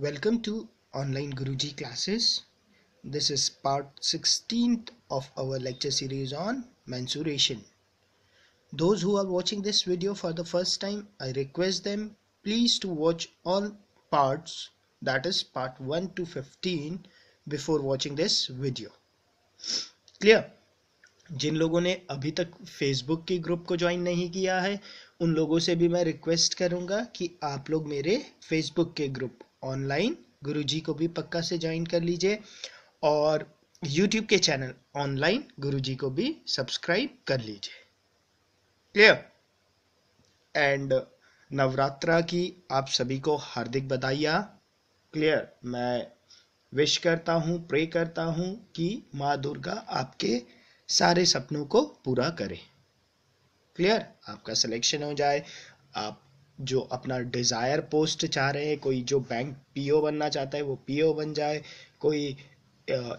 Welcome to online Guruji classes. This is part 16th of our lecture series on mensuration. Those who are watching this video for the first time, I request them please to watch all parts that is part 1 to 15 before watching this video. Clear? जिन लोगों ने अभी तक Facebook के group को join नहीं किया है उन लोगों से भी मैं रिक्वेस्ट करूंगा कि आप लोग मेरे फेसबुक के ग्रुप ऑनलाइन गुरु जी को भी पक्का से ज्वाइन कर लीजिए और यूट्यूब के चैनल ऑनलाइन गुरु जी को भी सब्सक्राइब कर लीजिए क्लियर एंड नवरात्रा की आप सभी को हार्दिक बधाइया क्लियर मैं विश करता हूँ प्रे करता हूँ कि माँ दुर्गा आपके सारे सपनों को पूरा करे क्लियर आपका सिलेक्शन हो जाए आप जो अपना डिज़ायर पोस्ट चाह रहे हैं कोई जो बैंक पीओ बनना चाहता है वो पीओ बन जाए कोई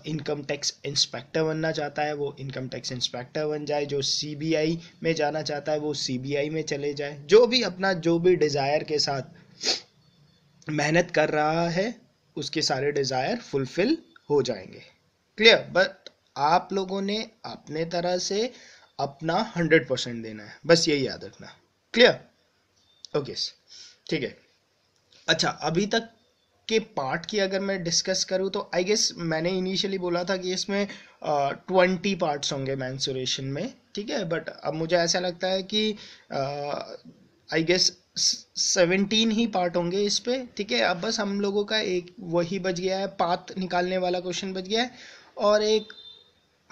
इनकम टैक्स इंस्पेक्टर बनना चाहता है वो इनकम टैक्स इंस्पेक्टर बन जाए जो सीबीआई में जाना चाहता है वो सीबीआई में चले जाए जो भी अपना जो भी डिज़ायर के साथ मेहनत कर रहा है उसके सारे डिज़ायर फुलफिल हो जाएंगे क्लियर बट आप लोगों ने अपने तरह से अपना हंड्रेड परसेंट देना है बस यही याद रखना क्लियर ओके ठीक है अच्छा अभी तक के पार्ट की अगर मैं डिस्कस करूँ तो आई गेस मैंने इनिशियली बोला था कि इसमें ट्वेंटी पार्ट्स होंगे मैंसुरेशन में ठीक है बट अब मुझे ऐसा लगता है कि आई गेस सेवेंटीन ही पार्ट होंगे इस पर ठीक है अब बस हम लोगों का एक वही बच गया है पात निकालने वाला क्वेश्चन बच गया है और एक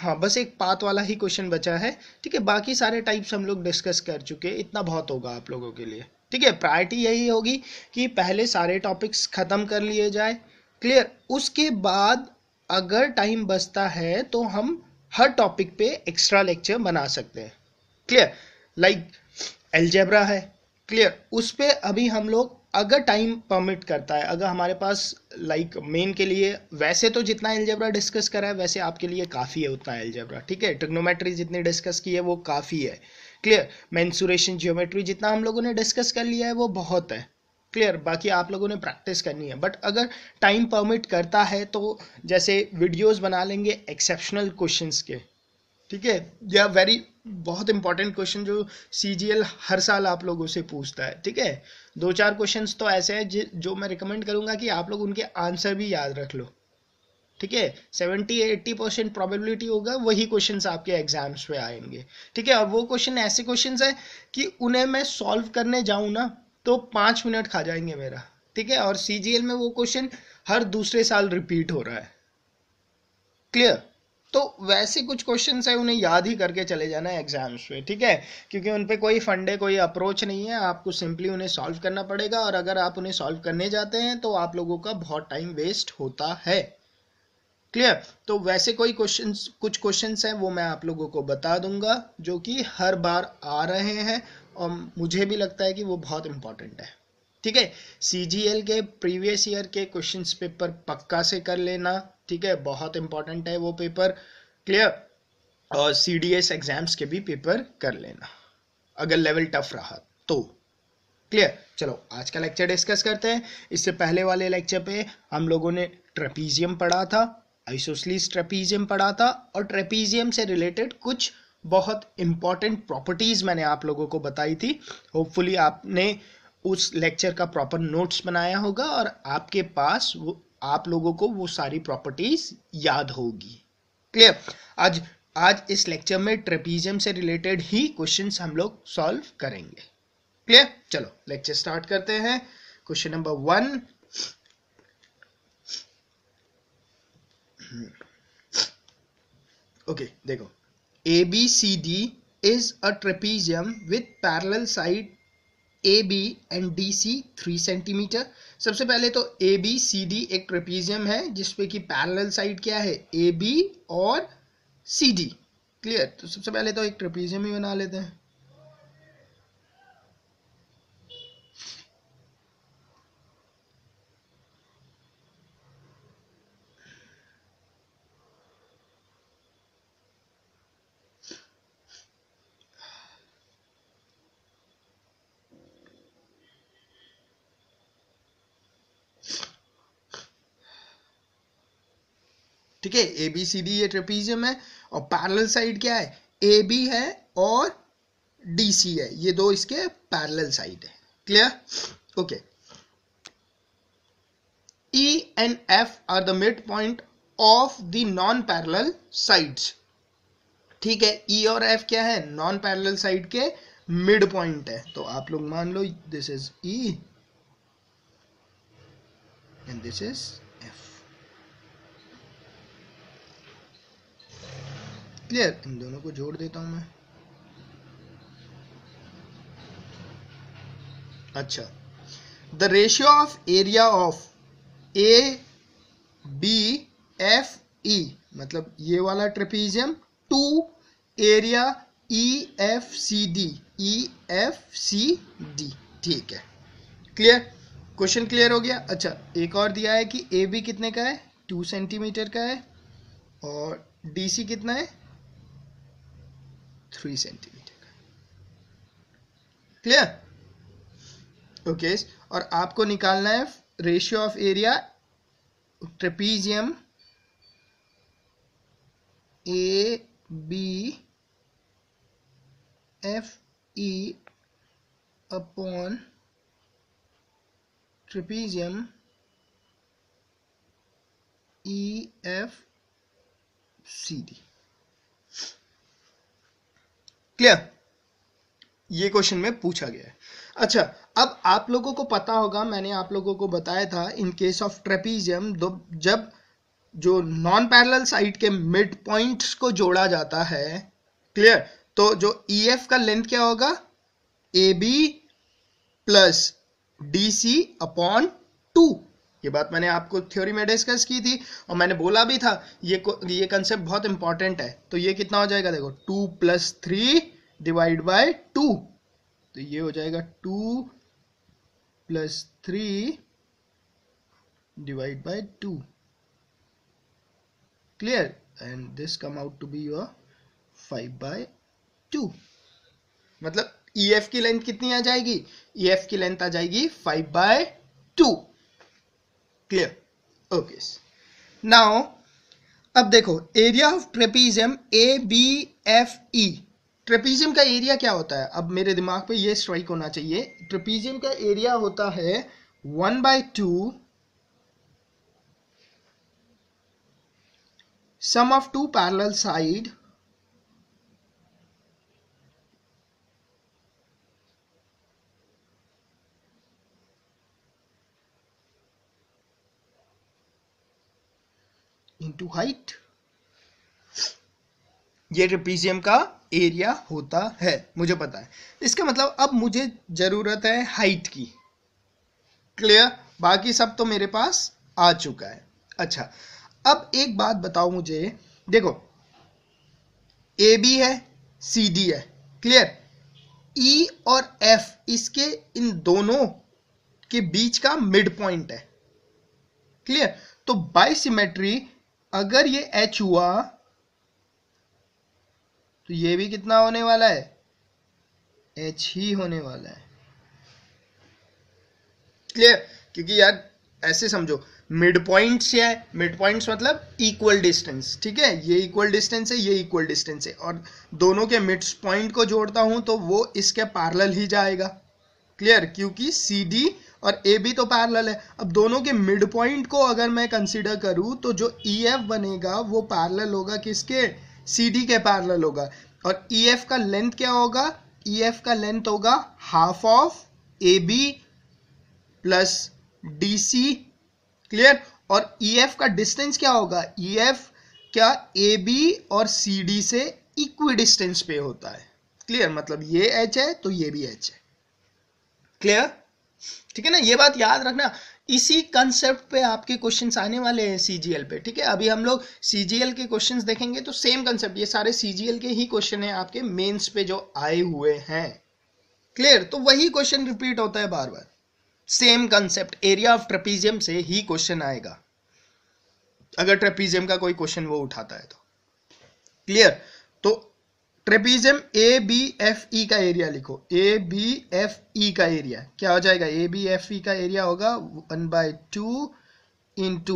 हाँ बस एक पात वाला ही क्वेश्चन बचा है ठीक है बाकी सारे टाइप्स हम लोग डिस्कस कर चुके इतना बहुत होगा आप लोगों के लिए ठीक है प्रायोरिटी यही होगी कि पहले सारे टॉपिक्स ख़त्म कर लिए जाए क्लियर उसके बाद अगर टाइम बचता है तो हम हर टॉपिक पे एक्स्ट्रा लेक्चर बना सकते हैं क्लियर लाइक एल्जेब्रा है क्लियर उस पर अभी हम लोग अगर टाइम परमिट करता है अगर हमारे पास लाइक like, मेन के लिए वैसे तो जितना एल्जेब्रा डिस्कस करा है वैसे आपके लिए काफ़ी है उतना एल्जेब्रा ठीक है ट्रिग्नोमेट्री जितनी डिस्कस की है वो काफ़ी है क्लियर मैंसूरेशन जियोमेट्री जितना हम लोगों ने डिस्कस कर लिया है वो बहुत है क्लियर बाकी आप लोगों ने प्रैक्टिस करनी है बट अगर टाइम परमिट करता है तो जैसे वीडियोस बना लेंगे एक्सेप्शनल क्वेश्चंस के ठीक है या वेरी बहुत इंपॉर्टेंट क्वेश्चन जो सी हर साल आप लोगों से पूछता है ठीक है दो चार क्वेश्चंस तो ऐसे हैं जो मैं रिकमेंड करूंगा कि आप लोग उनके आंसर भी याद रख लो ठीक है सेवेंटी एट्टी परसेंट प्रॉबेबिलिटी होगा वही क्वेश्चन आपके एग्जाम्स में आएंगे ठीक है और वो क्वेश्चन ऐसे क्वेश्चन है कि उन्हें मैं सॉल्व करने जाऊँ ना तो पाँच मिनट खा जाएंगे मेरा ठीक है और सी में वो क्वेश्चन हर दूसरे साल रिपीट हो रहा है क्लियर तो वैसे कुछ क्वेश्चन है उन्हें याद ही करके चले जाना है एग्जाम्स में ठीक है क्योंकि उन पर कोई फंड है कोई अप्रोच नहीं है आपको सिंपली उन्हें सॉल्व करना पड़ेगा और अगर आप उन्हें सॉल्व करने जाते हैं तो आप लोगों का बहुत टाइम वेस्ट होता है क्लियर तो वैसे कोई क्वेश्चन कुछ क्वेश्चन हैं वो मैं आप लोगों को बता दूंगा जो कि हर बार आ रहे हैं और मुझे भी लगता है कि वो बहुत इंपॉर्टेंट है ठीक है सी के प्रीवियस ईयर के क्वेश्चन पेपर पक्का से कर लेना ठीक है बहुत इंपॉर्टेंट है वो पेपर क्लियर और सी एग्जाम्स के भी पेपर कर लेना अगर लेवल टफ रहा तो क्लियर चलो आज का लेक्चर डिस्कस करते हैं इससे पहले वाले लेक्चर पे हम लोगों ने ट्रेपीजियम पढ़ा था आइसोसलीस ट्रेपीजियम पढ़ा था और ट्रेपीजियम से रिलेटेड कुछ बहुत इंपॉर्टेंट प्रॉपर्टीज़ मैंने आप लोगों को बताई थी होपफुली आपने उस लेक्चर का प्रॉपर नोट्स बनाया होगा और आपके पास वो आप लोगों को वो सारी प्रॉपर्टीज़ याद होगी क्लियर आज आज इस लेक्चर में ट्रेपीजियम से रिलेटेड ही क्वेश्चंस हम लोग सॉल्व करेंगे क्लियर चलो लेक्चर स्टार्ट करते हैं क्वेश्चन नंबर वन ओके देखो a trapezium with parallel side A B and D C three centimetre सबसे पहले तो डी एक ट्रेपीजियम है जिसपे कि पैरल साइड क्या है ए बी और सी डी क्लियर तो सबसे पहले तो एक ट्रेपीजियम ही बना लेते हैं ठीक है ए बी सी डी ये ट्रेपीजियम है और पैरल साइड क्या है ए बी है और डी सी है ये दो इसके पैरल साइड है clear okay E and F are the mid point of the non parallel sides ठीक है ई e और एफ क्या है नॉन पैरल साइड के मिड पॉइंट है तो आप लोग मान लो this is E and this is clear इन दोनों को जोड़ देता हूं मैं अच्छा the ratio of area of A B F E मतलब ये वाला trapezium to area E F C D E F C D ठीक है क्लियर क्वेश्चन क्लियर हो गया अच्छा एक और दिया है कि ए बी कितने का है टू सेंटीमीटर का है और डी सी कितना है 3 सेंटीमीटर का क्लियर ओके और आपको निकालना है ratio of area trapezium A B F E upon trapezium E F C D clear ये क्वेश्चन में पूछा गया है अच्छा अब आप लोगों को पता होगा मैंने आप लोगों को बताया था इन केस ऑफ ट्रेपीजियम जब जो नॉन पैरेलल साइड के मिड पॉइंट्स को जोड़ा जाता है क्लियर तो जो ई e एफ का लेंथ क्या होगा A B plus D C upon two ये बात मैंने आपको थ्योरी में डिस्कस की थी और मैंने बोला भी था ये ये कंसेप्ट बहुत इंपॉर्टेंट है तो ये कितना हो जाएगा देखो two plus three divide by two तो ये हो जाएगा two plus three divide by two clear and this come out to be your five by two मतलब ई e एफ की लेंथ कितनी आ जाएगी ई e एफ की लेंथ आ जाएगी five by two clear okay now अब देखो area of trapezium A B F E trapezium का एरिया क्या होता है अब मेरे दिमाग पे ये स्ट्राइक होना चाहिए ट्रेपीजियम का एरिया होता है one by two sum of two parallel side into height ये ट्रेपीजियम का एरिया होता है मुझे पता है इसका मतलब अब मुझे ज़रूरत है हाइट की क्लियर बाकी सब तो मेरे पास आ चुका है अच्छा अब एक बात बताओ मुझे देखो ए बी है सी डी है क्लियर ई e और एफ इसके इन दोनों के बीच का मिड पॉइंट है क्लियर तो बाइसिमेट्री अगर ये एच हुआ तो ये भी कितना होने वाला है एच ही होने वाला है क्लियर क्योंकि यार ऐसे समझो मिड पॉइंट है मिड पॉइंट मतलब इक्वल डिस्टेंस ठीक है ये इक्वल डिस्टेंस है ये इक्वल डिस्टेंस है और दोनों के मिड पॉइंट को जोड़ता हूं तो वो इसके पार्लल ही जाएगा क्लियर क्योंकि सी डी और ए बी तो पैरेलल है अब दोनों के मिड पॉइंट को अगर मैं कंसिडर करूं तो जो ई e एफ बनेगा वो पैरेलल होगा किसके सी डी के पैरल होगा और ई e एफ का लेंथ क्या होगा ई e एफ का लेंथ होगा half of A B plus D C clear और ई e एफ का डिस्टेंस क्या होगा ई एफ क्या ए बी और सी डी से इक्वी डिस्टेंस पे होता है क्लियर मतलब ये एच है तो ये भी एच है क्लियर ठीक है ना ये बात याद रखना इसी कंसेप्ट पे आपके क्वेश्चंस आने वाले हैं सीजीएल पे ठीक है अभी हम लोग सीजीएल के क्वेश्चंस देखेंगे तो सेम कंसेप्ट ये सारे सीजीएल के ही क्वेश्चन है आपके मेंस पे जो आए हुए हैं क्लियर तो वही क्वेश्चन रिपीट होता है बार बार same concept area of trapezium से ही क्वेश्चन आएगा अगर ट्रेपीजियम का कोई क्वेश्चन वो उठाता है तो क्लियर तो trapezium A B F E e का एरिया लिखो ए बी एफ ई का एरिया क्या हो जाएगा ए बी एफ ई का एरिया होगा one by two into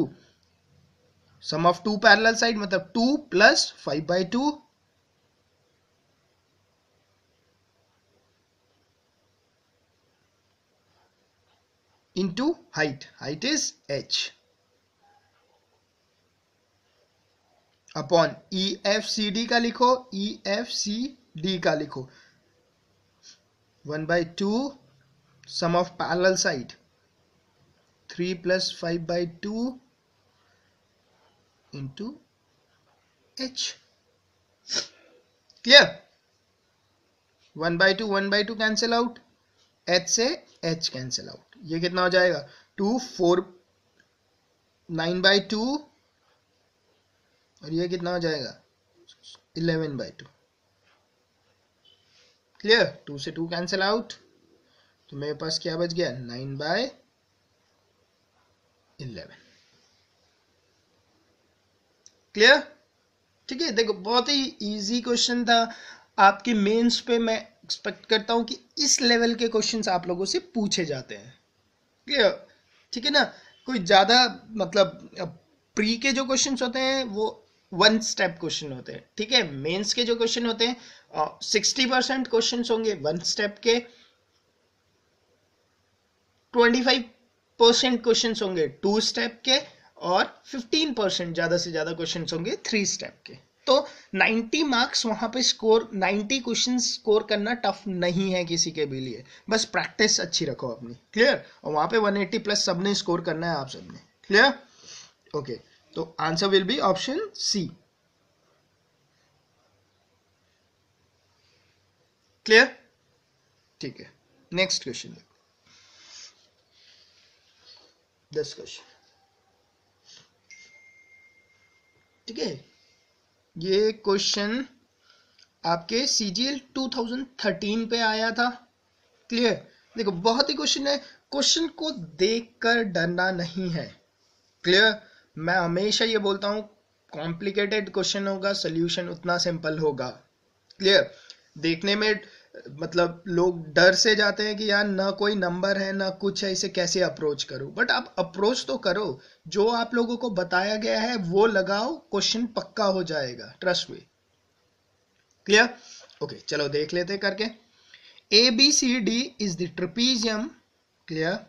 sum of two parallel side मतलब two plus five by two into height height is H upon E F C D का लिखो ई एफ सी डी का लिखो one by two sum of parallel side three plus five by two into H clear one by two one by two cancel out H से H cancel out ये कितना हो जाएगा two four nine by two और ये कितना हो जाएगा eleven by two clear two से टू कैंसिल आउट तो मेरे पास क्या बच गया नाइन बाय इलेवन क्लियर ठीक है देखो बहुत ही इजी क्वेश्चन था आपके मेंस पे मैं एक्सपेक्ट करता हूं कि इस लेवल के क्वेश्चंस आप लोगों से पूछे जाते हैं क्लियर ठीक है ना कोई ज़्यादा मतलब प्री के जो क्वेश्चंस होते हैं वो वन स्टेप क्वेश्चन होते हैं ठीक है मेंस के जो क्वेश्चन होते हैं सिक्सटी परसेंट क्वेश्चन होंगे वन स्टेप के ट्वेंटी फाइव परसेंट क्वेश्चन होंगे टू स्टेप के और फिफ्टीन परसेंट ज़्यादा से ज़्यादा क्वेश्चन होंगे थ्री स्टेप के तो 90 मार्क्स वहां पे स्कोर 90 क्वेश्चन स्कोर करना टफ नहीं है किसी के भी लिए बस प्रैक्टिस अच्छी रखो अपनी क्लियर और वहां पे 180 प्लस सबने स्कोर करना है आप सबने क्लियर ओके okay. तो answer will be option C clear ठीक है नेक्स्ट क्वेश्चन दस क्वेश्चन ठीक है ये क्वेश्चन आपके सीजीएल 2013 पे आया था क्लियर देखो बहुत ही क्वेश्चन है क्वेश्चन को देखकर डरना नहीं है क्लियर मैं हमेशा ये बोलता हूँ कॉम्प्लिकेटेड क्वेश्चन होगा सोल्यूशन उतना सिंपल होगा क्लियर देखने में मतलब लोग डर से जाते हैं कि यार ना कोई नंबर है ना कुछ है इसे कैसे अप्रोच करूं बट आप अप्रोच तो करो जो आप लोगों को बताया गया है वो लगाओ क्वेश्चन पक्का हो जाएगा ट्रस्ट में क्लियर ओके चलो देख लेते करके A B C D is the trapezium clear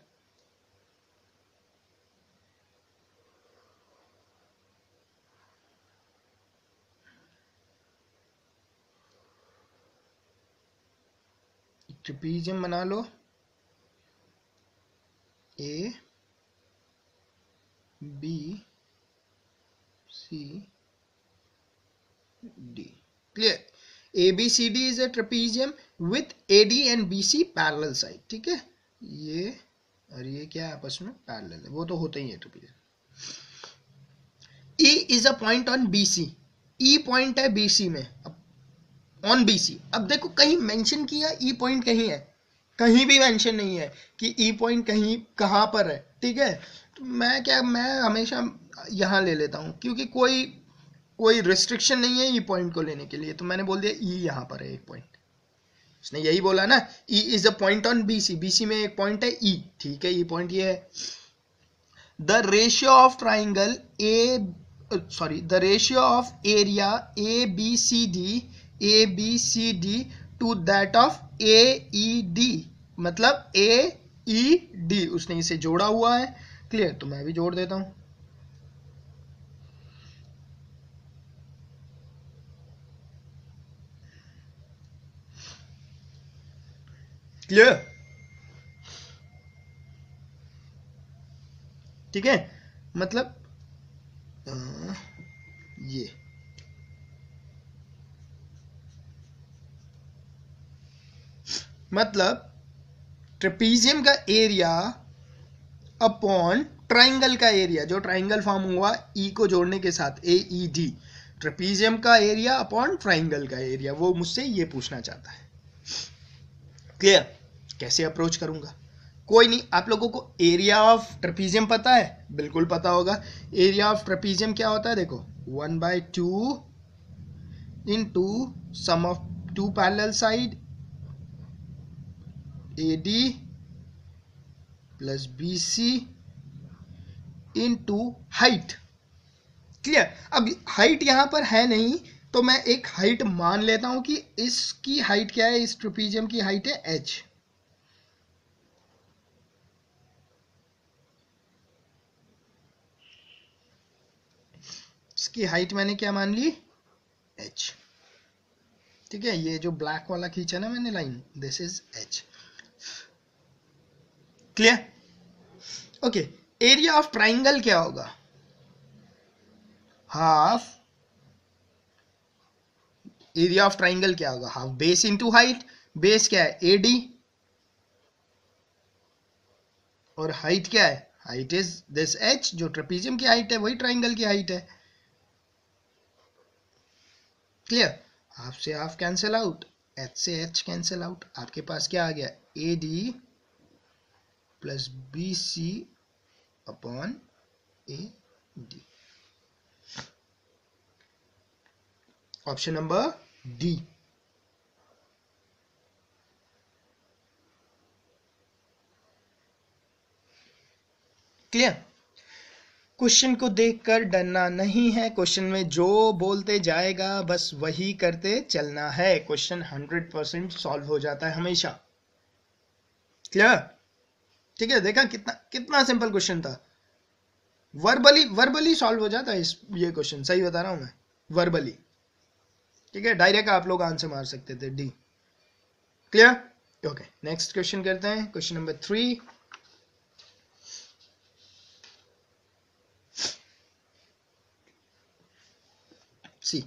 trapezium बना लो A B C D clear A B C D is a trapezium with A D and B C parallel side ठीक है ये और ये क्या है आपस में पैरल है वो तो होते ही e e है trapezium E is a point on B C E point है बी सी में अब ऑन बीसी अब देखो कहीं मेंशन किया ई e पॉइंट कहीं है कहीं भी मेंशन नहीं है कि ई e पॉइंट कहीं कहाँ पर है ठीक है तो मैं क्या मैं हमेशा यहाँ ले लेता हूँ क्योंकि कोई कोई रिस्ट्रिक्शन नहीं है ई e पॉइंट को लेने के लिए तो मैंने बोल दिया ई e यहाँ पर है एक पॉइंट उसने यही बोला ना E is a point on B C B C में एक पॉइंट है ई e, ठीक है ई e पॉइंट ये है the ratio of triangle A sorry the ratio of area A B C D A B C D to that of A E D मतलब A E D उसने इसे जोड़ा हुआ है क्लियर तो मैं भी जोड़ देता हूं क्लियर ठीक है मतलब ये मतलब ट्रेपीजियम का एरिया अपॉन ट्राइंगल का एरिया जो ट्राइंगल फॉर्म हुआ ई e को जोड़ने के साथ ए ई डी ट्रेपीजियम का एरिया अपॉन ट्राइंगल का एरिया वो मुझसे ये पूछना चाहता है क्लियर कैसे अप्रोच करूंगा कोई नहीं आप लोगों को एरिया ऑफ ट्रेपीजियम पता है बिल्कुल पता होगा एरिया ऑफ ट्रेपीजियम क्या होता है देखो one by two into sum of two parallel side A D plus B C into height clear अब हाइट यहां पर है नहीं तो मैं एक हाइट मान लेता हूं कि इसकी हाइट क्या है इस ट्रिपीजियम की हाइट है एच इसकी हाइट मैंने क्या मान ली एच ठीक है ये जो ब्लैक वाला खींचा ना मैंने line this is H clear okay area of triangle क्या होगा हाफ एरिया ऑफ ट्राइंगल क्या होगा half base into height base क्या है एडी और हाइट क्या है हाइट इज दिस एच जो ट्रेपीजियम की हाइट है वही ट्राइंगल की हाइट है क्लियर हाफ से हाफ कैंसिल आउट एच से एच कैंसिल आउट आपके पास क्या आ गया A D plus B C upon A D option number D clear question को देखकर डरना नहीं है क्वेश्चन में जो बोलते जाएगा बस वही करते चलना है क्वेश्चन हंड्रेड परसेंट सॉल्व हो जाता है हमेशा क्लियर ठीक है देखा कितना कितना सिंपल क्वेश्चन था वर्बली वर्बली सॉल्व हो जाता है इस ये क्वेश्चन सही बता रहा हूं मैं वर्बली ठीक है डायरेक्ट आप लोग आंसर मार सकते थे D clear okay next question करते हैं question number three C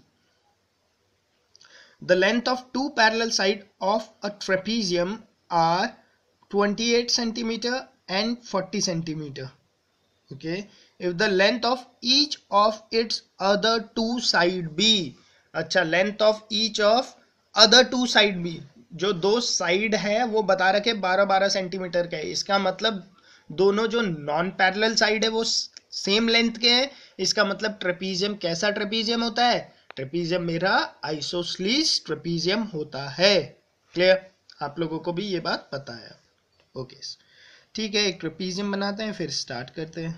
the length of two parallel side of a trapezium are 28 centimeter and 40 centimeter okay if the length of each of its other two side b अच्छा length of each of other two side b जो दो side है वो बता रखे बारह बारह centimetre के इसका मतलब दोनों जो नॉन पैरेलल साइड है वो सेम लेंथ के हैं इसका मतलब ट्रेपीजियम कैसा ट्रेपीजियम होता है ट्रेपीजियम मेरा आइसोस्लीस ट्रेपीजियम होता है क्लियर आप लोगों को भी ये बात पता है ओके ठीक है एक ट्रपीजियम बनाते हैं फिर स्टार्ट करते हैं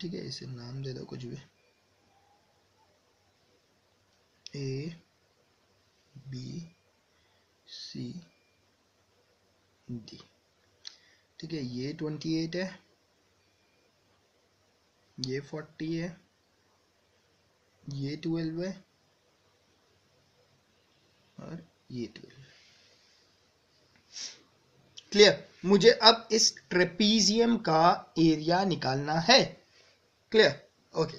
ठीक है इसे नाम दे दो कुछ भी ए बी सी डी ठीक है ये ट्वेंटी एट है ये फोर्टी है ये ट्वेल्व है और ये ट्वेल्व क्लियर मुझे अब इस ट्रेपीजियम का एरिया निकालना है क्लियर ओके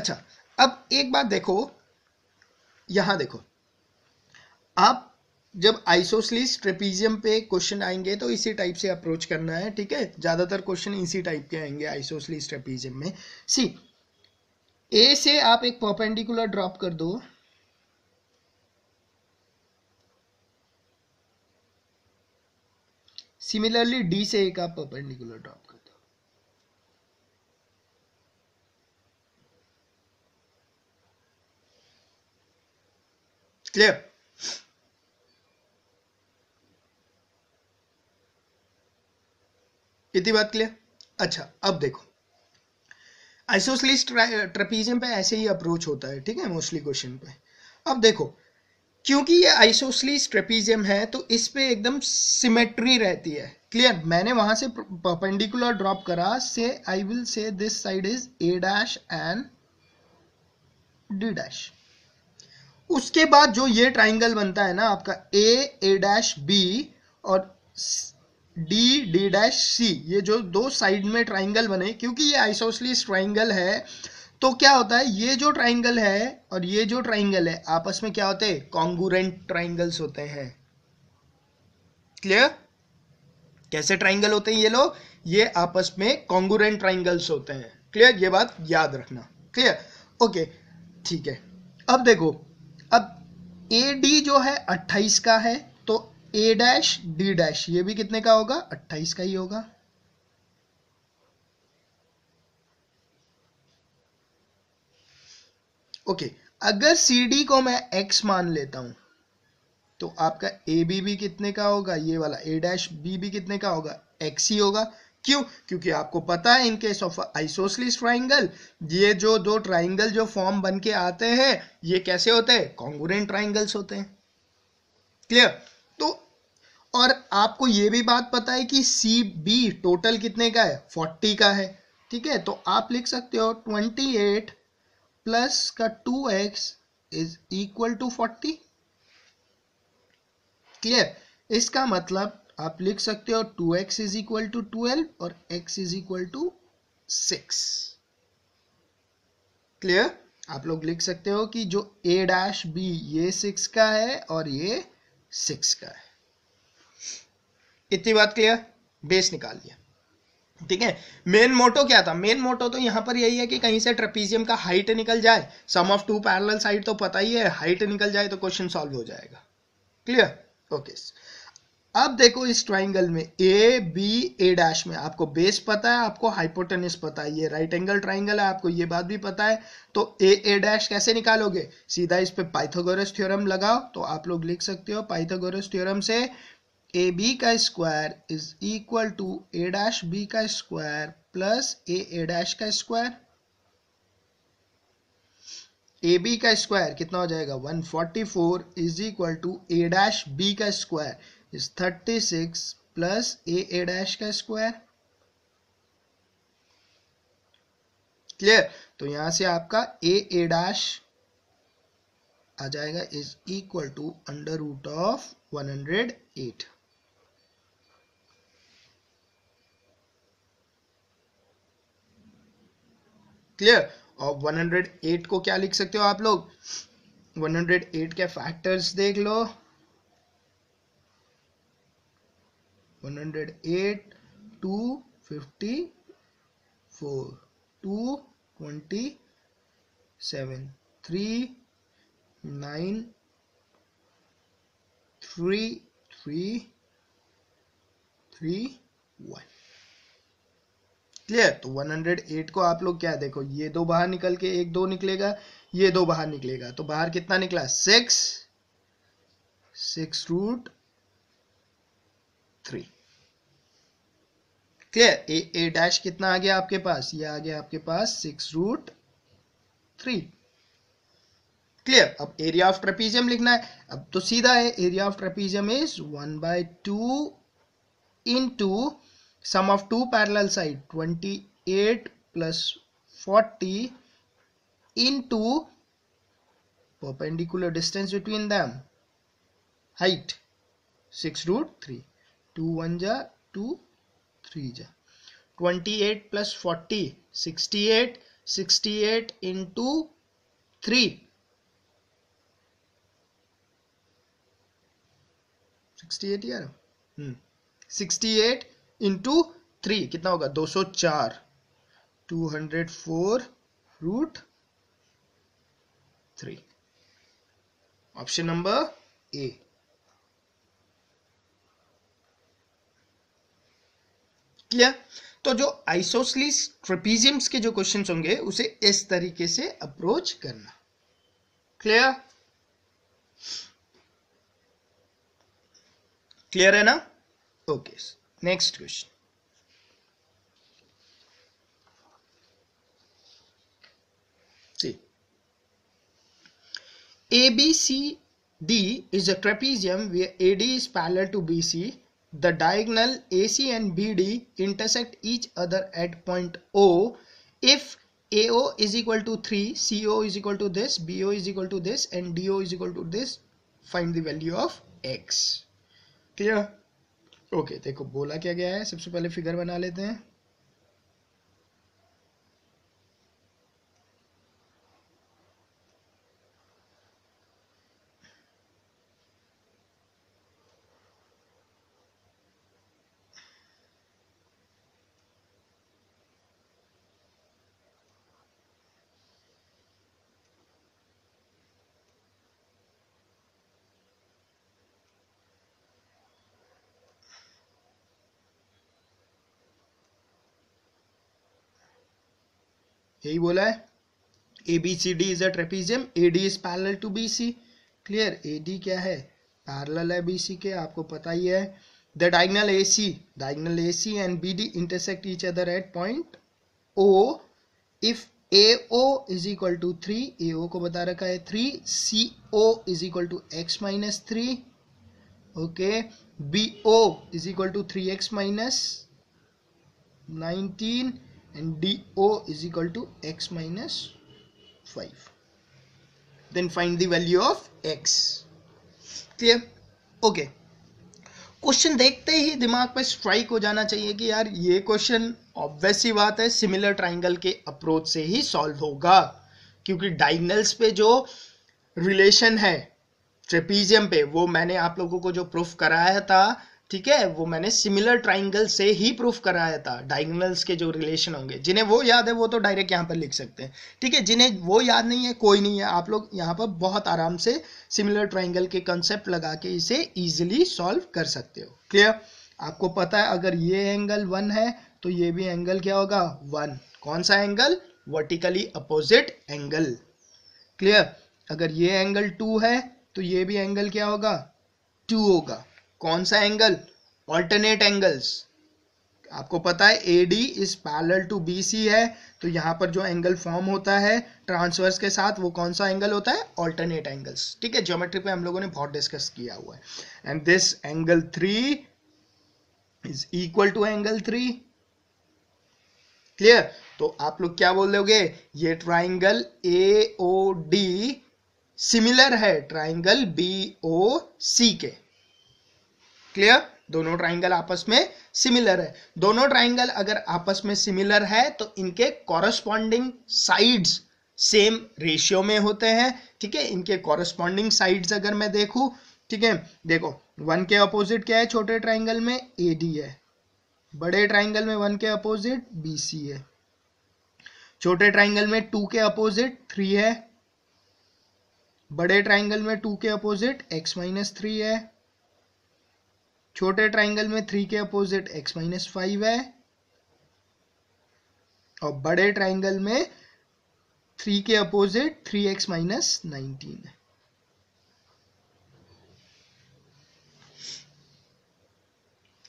अच्छा अब एक बात देखो यहां देखो आप जब आइसोसलिस ट्रेपीजियम पे क्वेश्चन आएंगे तो इसी टाइप से अप्रोच करना है ठीक है ज़्यादातर क्वेश्चन इसी टाइप के आएंगे आइसोसलिस ट्रेपीजियम में सी ए से आप एक परपेंडिकुलर ड्रॉप कर दो सिमिलरली डी से एक आप परपेंडिकुलर ड्रॉप कर दो क्लियर इतनी बात क्लियर अच्छा अब देखो आइसोसलिस ट्रेपीजियम पे ऐसे ही अप्रोच होता है ठीक है मोस्टली क्वेश्चन पे अब देखो क्योंकि ये आइसोसलिस ट्रेपीजियम है तो इस पे एकदम सिमेट्री रहती है क्लियर मैंने वहां से परपेंडिकुलर ड्रॉप करा से I will say this side is A dash and D dash उसके बाद जो ये ट्राइंगल बनता है ना आपका ए ए डैश बी और डी डी डैश सी ये जो दो साइड में ट्राइंगल बने क्योंकि ये आइसोसलीस ट्राइंगल है तो क्या होता है ये जो ट्राइंगल है और ये जो ट्राइंगल है आपस में क्या होते हैं कॉन्गुरेंट ट्राइंगल्स होते हैं क्लियर कैसे ट्राइंगल होते हैं ये लोग ये आपस में कॉन्गुरेंट ट्राइंगल्स होते हैं क्लियर ये बात याद रखना क्लियर ओके ठीक है अब देखो अब ए डी जो है अट्ठाईस का है तो ए डैश डी डैश ये भी कितने का होगा 28 का ही होगा ओके okay, अगर सी डी को मैं एक्स मान लेता हूं तो आपका ए बी भी कितने का होगा ये वाला ए डैश बी भी कितने का होगा एक्स ही होगा क्यों क्योंकि आपको पता है इनकेस ऑफ आइसोसलिस ट्राइंगल ये जो दो ट्राइंगल जो फॉर्म बन के आते हैं ये कैसे होते हैं कॉन्गोरेंट ट्राइंगल्स होते हैं क्लियर और आपको ये भी बात पता है कि सी बी टोटल कितने का है फोर्टी का है ठीक है तो आप लिख सकते हो ट्वेंटी एट प्लस का two x is equal to forty clear इसका मतलब आप लिख सकते हो two x is equal to twelve और x is equal to six clear आप लोग लिख सकते हो कि जो ए डैश बी ये सिक्स का है और ये सिक्स का है कितनी बात क्लियर बेस निकाल लिया ठीक है मेन मोटो क्या था मेन मोटो तो यहां पर यही है कि कहीं से ट्रपीजियम का हाइट निकल जाए sum of two parallel side तो पता ही है हाइट निकल जाए तो क्वेश्चन सॉल्व हो जाएगा क्लियर ओके अब देखो इस ट्राइंगल में ए बी ए डैश में आपको बेस पता है आपको हाइपोटेनिस पता है ये राइट एंगल ट्राइंगल है आपको ये बात भी पता है तो ए ए डैश कैसे निकालोगे सीधा इस पे पाइथागोरस थ्योरम लगाओ तो आप लोग लिख सकते हो पाइथागोरस थ्योरम से ए बी का square is equal to A dash B का square plus A A dash का स्क्वायर ए बी का स्क्वायर कितना हो जाएगा 144 forty four is equal to A dash B का square is 36 six plus A A dash का square clear तो यहां से आपका ए ए डैश आ जाएगा is equal to under root of 108 clear और 108 को क्या लिख सकते हो आप लोग 108 के फैक्टर्स देख लो 108 254 227 3 9 3 3 3 1 क्लियर तो 108 को आप लोग क्या देखो ये दो बाहर निकल के एक दो निकलेगा ये दो बाहर निकलेगा तो बाहर कितना निकला six six root three clear A A dash कितना आ गया आपके पास ये आ गया आपके पास सिक्स रूट थ्री क्लियर अब एरिया ऑफ ट्रेपीजियम लिखना है अब तो सीधा है area of trapezium is one by two into sum of two parallel side 28 plus 40 into perpendicular distance between them height 6 root 3 2 1 ja 2 3 ja 28 plus 40 68 68 into 3 68 यार हम्म 68 into three कितना होगा 204 four root three option number A clear तो जो isosceles ट्रेपीजियम्स के जो questions होंगे उसे इस तरीके से अप्रोच करना क्लियर क्लियर है ना okay okay. Next question. See, ABCD is a trapezium where AD is parallel to BC. The diagonal AC and BD intersect each other at point O if AO is equal to 3, CO is equal to this, BO is equal to this and DO is equal to this. Find the value of X. Clear? Okay देखो बोला क्या गया है सबसे पहले figure बना लेते हैं यही बोला है A B C D is a trapezium A D is parallel to B C clear A D क्या है पैरल है बी सी के आपको पता ही है the diagonal A C diagonal A C and B D intersect each other at point O if A O is equal to three A O को बता रखा है three C O is equal to x minus three okay B O is equal to three x minus nineteen and DO is equal to x minus 5. Then find the value of x. Clear? Okay. Question देखते ही दिमाग पर strike हो जाना चाहिए कि यार ये क्वेश्चन ऑब्वियस ही बात है सिमिलर ट्राइंगल के अप्रोच से ही सॉल्व होगा क्योंकि डाइगनल्स पे जो रिलेशन है ट्रेपीजियम पे वो मैंने आप लोगों को जो प्रूफ कराया था ठीक है वो मैंने सिमिलर ट्राइंगल से ही प्रूफ कराया था डाइंगल्स के जो रिलेशन होंगे जिन्हें वो याद है वो तो डायरेक्ट यहाँ पर लिख सकते हैं ठीक है जिन्हें वो याद नहीं है कोई नहीं है आप लोग यहाँ पर बहुत आराम से सिमिलर ट्राइंगल के कंसेप्ट लगा के इसे ईजिली सॉल्व कर सकते हो क्लियर आपको पता है अगर ये एंगल वन है तो ये भी एंगल क्या होगा वन कौन सा angle vertically opposite angle clear अगर ये एंगल टू है तो ये भी एंगल क्या होगा टू होगा कौन सा एंगल ऑल्टरनेट एंगल्स आपको पता है A D is parallel to B C है तो यहाँ पर जो एंगल फॉर्म होता है ट्रांसवर्स के साथ वो कौन सा एंगल होता है ऑल्टरनेट एंगल्स ठीक है ज्योमेट्री पे हम लोगों ने बहुत डिस्कस किया हुआ है and this angle three is equal to angle three clear तो आप लोग क्या बोल दोगे ये triangle A O D similar है ट्राइंगल बी ओ सी के क्लियर दोनों ट्राइंगल आपस में सिमिलर है दोनों ट्राइंगल अगर आपस में सिमिलर है तो इनके कॉरस्पॉन्डिंग साइड्स सेम रेशियो में होते हैं ठीक है इनके कॉरस्पॉन्डिंग साइड्स अगर मैं देखूं ठीक है देखो वन के अपोजिट क्या है छोटे ट्राइंगल में ए डी है बड़े ट्राइंगल में वन के अपोजिट बी सी है छोटे ट्राइंगल में टू के अपोजिट थ्री है बड़े ट्राइंगल में टू के अपोजिट एक्स माइनस थ्री है छोटे ट्राइंगल में थ्री के अपोजिट एक्स माइनस फाइव है और बड़े ट्राइंगल में थ्री के opposite three x minus nineteen है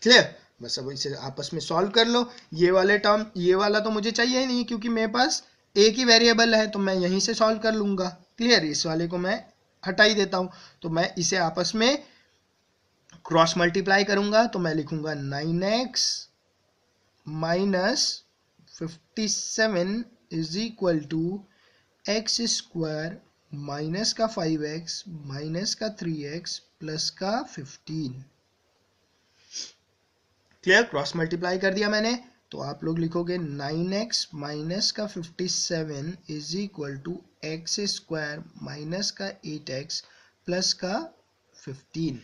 क्लियर बस अब इसे आपस में सॉल्व कर लो ये वाले टर्म ये वाला तो मुझे चाहिए ही नहीं क्योंकि मेरे पास एक ही वेरिएबल है तो मैं यहीं से सॉल्व कर लूंगा क्लियर इस वाले को मैं हटा ही देता हूं तो मैं इसे आपस में क्रॉस मल्टीप्लाई करूंगा तो मैं लिखूंगा nine x minus fifty seven is equal to x square minus का फाइव एक्स माइनस का थ्री एक्स प्लस का फिफ्टीन क्लियर क्रॉस मल्टीप्लाई कर दिया मैंने तो आप लोग लिखोगे नाइन एक्स माइनस का fifty seven is equal to x square minus का एट एक्स प्लस का फिफ्टीन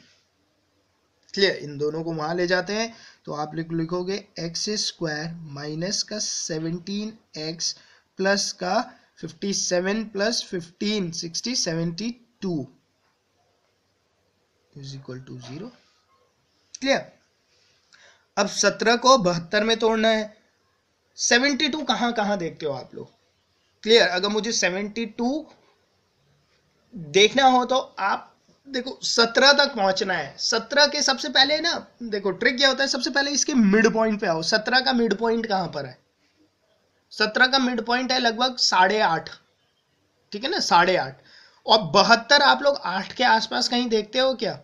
क्लियर इन दोनों को वहां ले जाते हैं तो आप लिख लिखोगे एक्स स्क्वायर माइनस का सेवनटीन एक्स प्लस का fifty seven plus fifteen sixty seventy two is equal to zero clear अब सत्रह को बहत्तर में तोड़ना है सेवेंटी टू कहां कहां देखते हो आप लोग क्लियर अगर मुझे सेवेंटी टू देखना हो तो आप देखो सत्रह तक पहुंचना है सत्रह के सबसे पहले ना देखो ट्रिक क्या होता है सबसे पहले इसके मिड पॉइंट पे आओ सत्रह का मिड पॉइंट कहां पर है सत्रह का मिड पॉइंट है लगभग साढ़े आठ ठीक है ना साढ़े आठ और बहत्तर आप लोग आठ के आसपास कहीं देखते हो क्या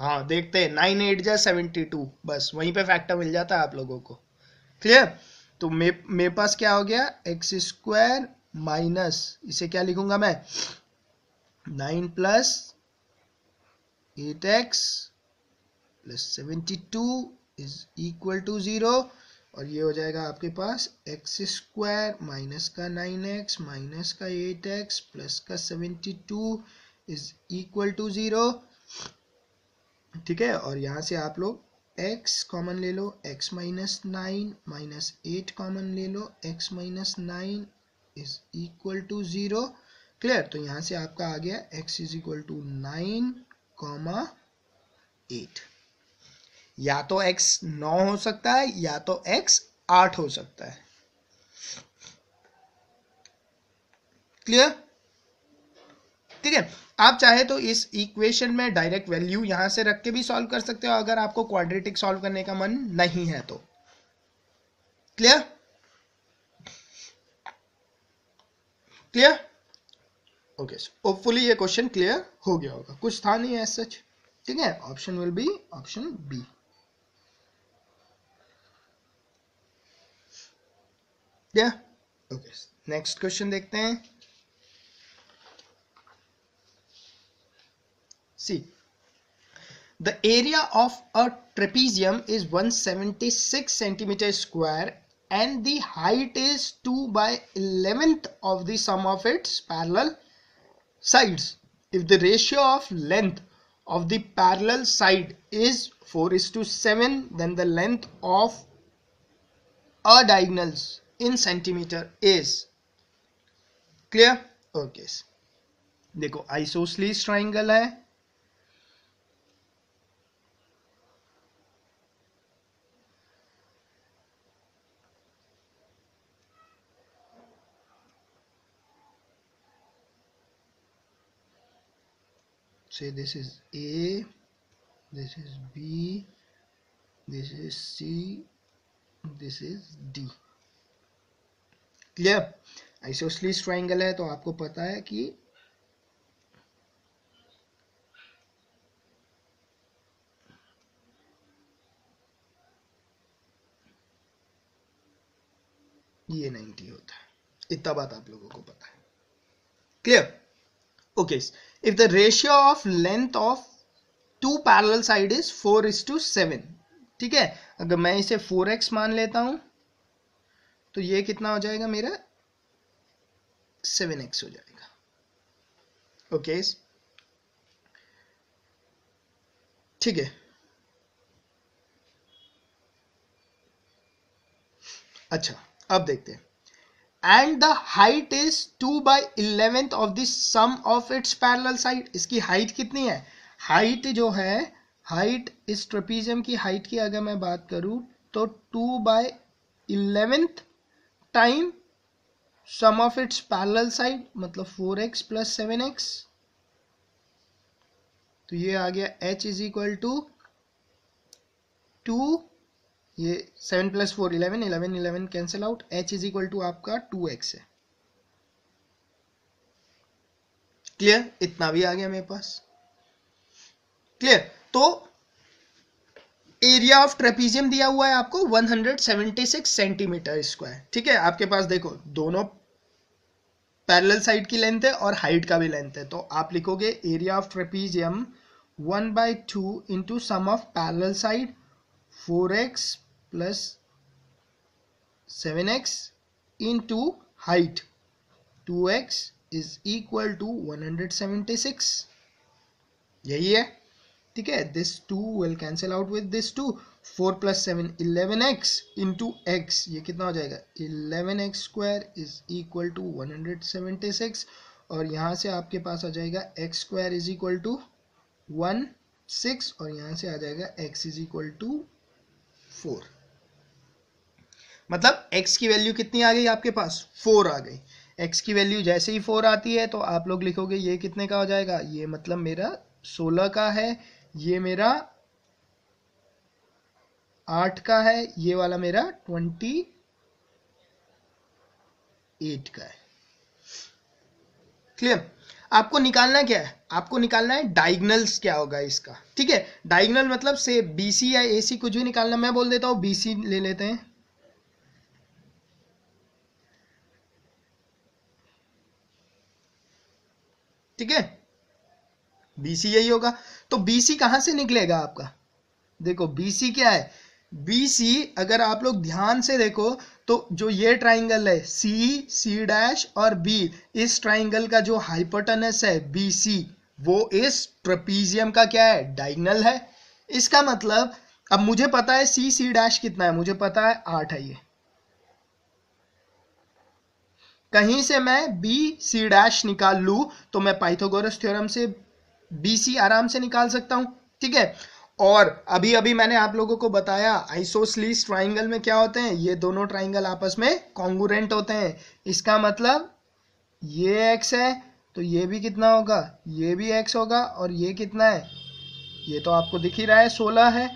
हाँ देखते हैं नाइन एट जै सेवेंटी टू बस वहीं पे फैक्टर मिल जाता है आप लोगों को क्लियर तो मे मेरे पास क्या हो गया एक्स स्क्वायर माइनस इसे क्या लिखूंगा मैं nine plus 8x plus seventy two is equal to zero और ये हो जाएगा आपके पास एक्स स्क्वायर माइनस का नाइन एक्स माइनस का एट एक्स प्लस का seventy two is equal to zero ठीक है और यहाँ से आप लोग x कॉमन ले लो x minus nine minus eight common ले लो x minus nine is equal to zero clear तो यहाँ से आपका आ गया x is equal to nine comma eight या तो x नौ हो सकता है या तो x आठ हो सकता है क्लियर ठीक है आप चाहे तो इस इक्वेशन में डायरेक्ट वैल्यू यहां से रख के भी सॉल्व कर सकते हो अगर आपको क्वाड्रेटिक सॉल्व करने का मन नहीं है तो क्लियर क्लियर ओके होपफुली ये क्वेश्चन क्लियर हो गया होगा कुछ था नहीं है सच ठीक है option will be option B okay next question देखते हैं see the area of a trapezium is 176 centimetre square and the height is 2 by eleventh of the sum of its parallel sides. If the ratio of length of the parallel side is 4 is to 7 then the length of a diagonals in centimeter is clear okay देखो isosceles triangle है say this is A this is B this is C this is D clear isosceles triangle है तो आपको पता है कि ये 90 होता है इतना बात आप लोगों को पता है clear okay okay. if the ratio of length of two parallel side is four is to seven ठीक है अगर मैं इसे फोर एक्स मान लेता हूं तो ये कितना हो जाएगा मेरा सेवन एक्स हो जाएगा ओके ठीक है अच्छा अब देखते हैं and the height is two by eleventh of the sum of its parallel side इसकी हाइट कितनी है हाइट जो है हाइट इस ट्रपीजियम की हाइट की अगर मैं बात करूं तो two by eleventh time sum of its parallel side मतलब four x plus seven x तो ये आ गया h is equal to two ये seven plus four eleven eleven eleven cancel out H is equal to आपका two x है clear इतना भी आ गया मेरे पास क्लियर तो एरिया ऑफ ट्रेपीजियम दिया हुआ है आपको 176 सेंटीमीटर स्क्वायर ठीक है आपके पास देखो दोनों पैरेलल साइड की लेंथ है और हाइट का भी लेंथ है तो आप लिखोगे area of trapezium one by two into sum of parallel side four x plus seven x into height two x is equal to one hundred six यही है ठीक है this two will cancel out with this two four plus seven eleven x into x ये कितना हो जाएगा eleven x square is equal to one hundred seventy six और यहाँ से आपके पास आ जाएगा x square is equal to one six और यहाँ से आ जाएगा x is equal to four मतलब x की वैल्यू कितनी आ गई आपके पास फोर आ गई x की वैल्यू जैसे ही फोर आती है तो आप लोग लिखोगे ये कितने का हो जाएगा ये मतलब मेरा सोलह का है ये मेरा आठ का है ये वाला मेरा ट्वेंटी एट का है क्लियर आपको निकालना क्या है आपको निकालना है डाइगनल्स क्या होगा इसका ठीक है डाइगनल मतलब से बीसी या एसी कुछ भी निकालना मैं बोल देता हूं बीसी ले लेते हैं ठीक है बीसी यही होगा तो बीसी कहां से निकलेगा आपका देखो बीसी क्या है बीसी अगर आप लोग ध्यान से देखो तो जो ये ट्राइंगल है सी सी डैश और बी इस ट्राइंगल का जो हाइपोटनस है बीसी वो इस ट्रपीजियम का क्या है डाइगनल है इसका मतलब अब मुझे पता है सी सी डैश कितना है मुझे पता है आठ है ये कहीं से मैं बी सी डैश निकाल लू तो मैं पाइथोगोरस थ्योरम से बी सी आराम से निकाल सकता हूं ठीक है और अभी अभी मैंने आप लोगों को बताया आइसोसलीस ट्राइंगल में क्या होते हैं ये दोनों ट्राइंगल आपस में कॉन्गुरेंट होते हैं इसका मतलब ये एक्स है तो ये भी कितना होगा ये भी एक्स होगा और ये कितना है ये तो आपको दिख ही रहा है सोलह है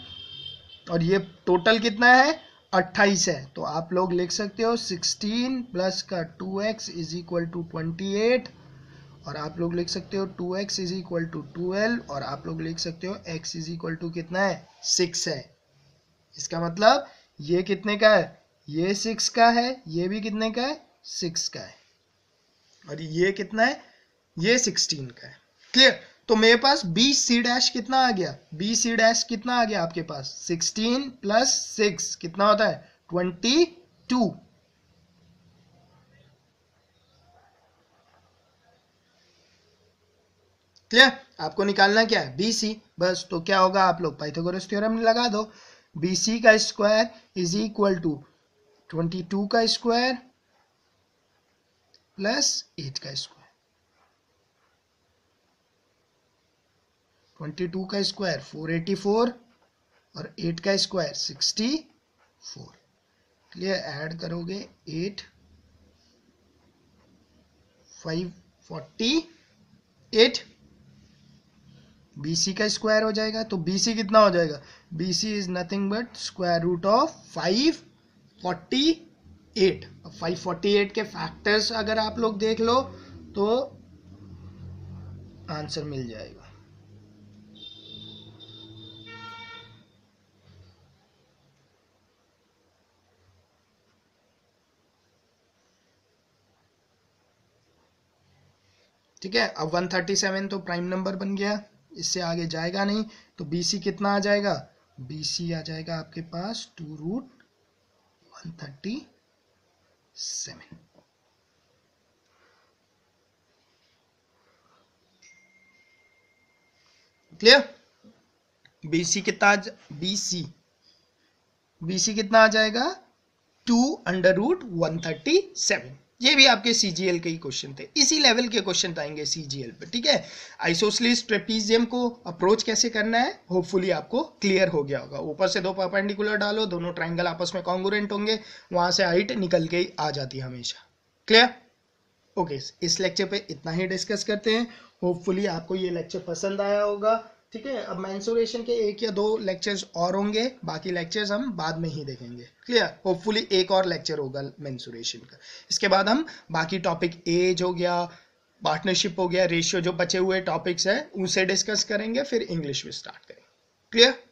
और ये टोटल कितना है अट्ठाईस है तो आप लोग लिख सकते हो सिक्सटीन प्लस का two x is equal to twenty eight और आप लोग लिख सकते हो two x is equal to twelve और आप लोग लिख सकते हो एक्स इज इक्वल टू कितना है सिक्स है इसका मतलब ये कितने का है ये सिक्स का है ये भी कितने का है सिक्स का है और ये कितना है ये सिक्सटीन का है क्लियर तो मेरे पास बी सी डैश कितना आ गया बी सी डैश कितना आ गया आपके पास सिक्सटीन प्लस सिक्स कितना होता है ट्वेंटी टू क्लियर आपको निकालना क्या है बी सी बस तो क्या होगा आप लोग पाइथागोरस थ्योरम लगा दो बी सी का square is equal to twenty two का स्क्वायर प्लस एट का स्क्वायर ट्वेंटी टू का स्क्वायर फोर एटी फोर और एट का square sixty four clear add करोगे eight five forty eight BC का स्क्वायर हो जाएगा तो बीसी कितना हो जाएगा BC is nothing but square root of five forty eight five forty eight के फैक्टर्स अगर आप लोग देख लो तो आंसर मिल जाएगा ठीक है अब 137 तो प्राइम नंबर बन गया इससे आगे जाएगा नहीं तो BC कितना आ जाएगा BC आ जाएगा आपके पास two root one thirty seven clear BC कितना BC BC कितना आ जाएगा two under root one thirty seven ये भी आपके सीजीएल के ही क्वेश्चन थे इसी लेवल के क्वेश्चन आएंगे सीजीएल पे ठीक है आइसोसलिस ट्रेपीजियम को अप्रोच कैसे करना है होपफुली आपको क्लियर हो गया होगा ऊपर से दो परपेंडिकुलर डालो दोनों ट्राइंगल आपस में कॉन्गोरेंट होंगे वहां से हाइट निकल के आ जाती है हमेशा क्लियर ओके okay, इस लेक्चर पे इतना ही डिस्कस करते हैं होपफुली आपको ये लेक्चर पसंद आया होगा ठीक है अब मैंसुरेशन के एक या दो लेक्चर्स और होंगे बाकी लेक्चर्स हम बाद में ही देखेंगे क्लियर होपफुली एक और लेक्चर होगा मैंसुरेशन का इसके बाद हम बाकी टॉपिक एज हो गया पार्टनरशिप हो गया रेशियो जो बचे हुए टॉपिक्स हैं उनसे डिस्कस करेंगे फिर इंग्लिश में स्टार्ट करेंगे क्लियर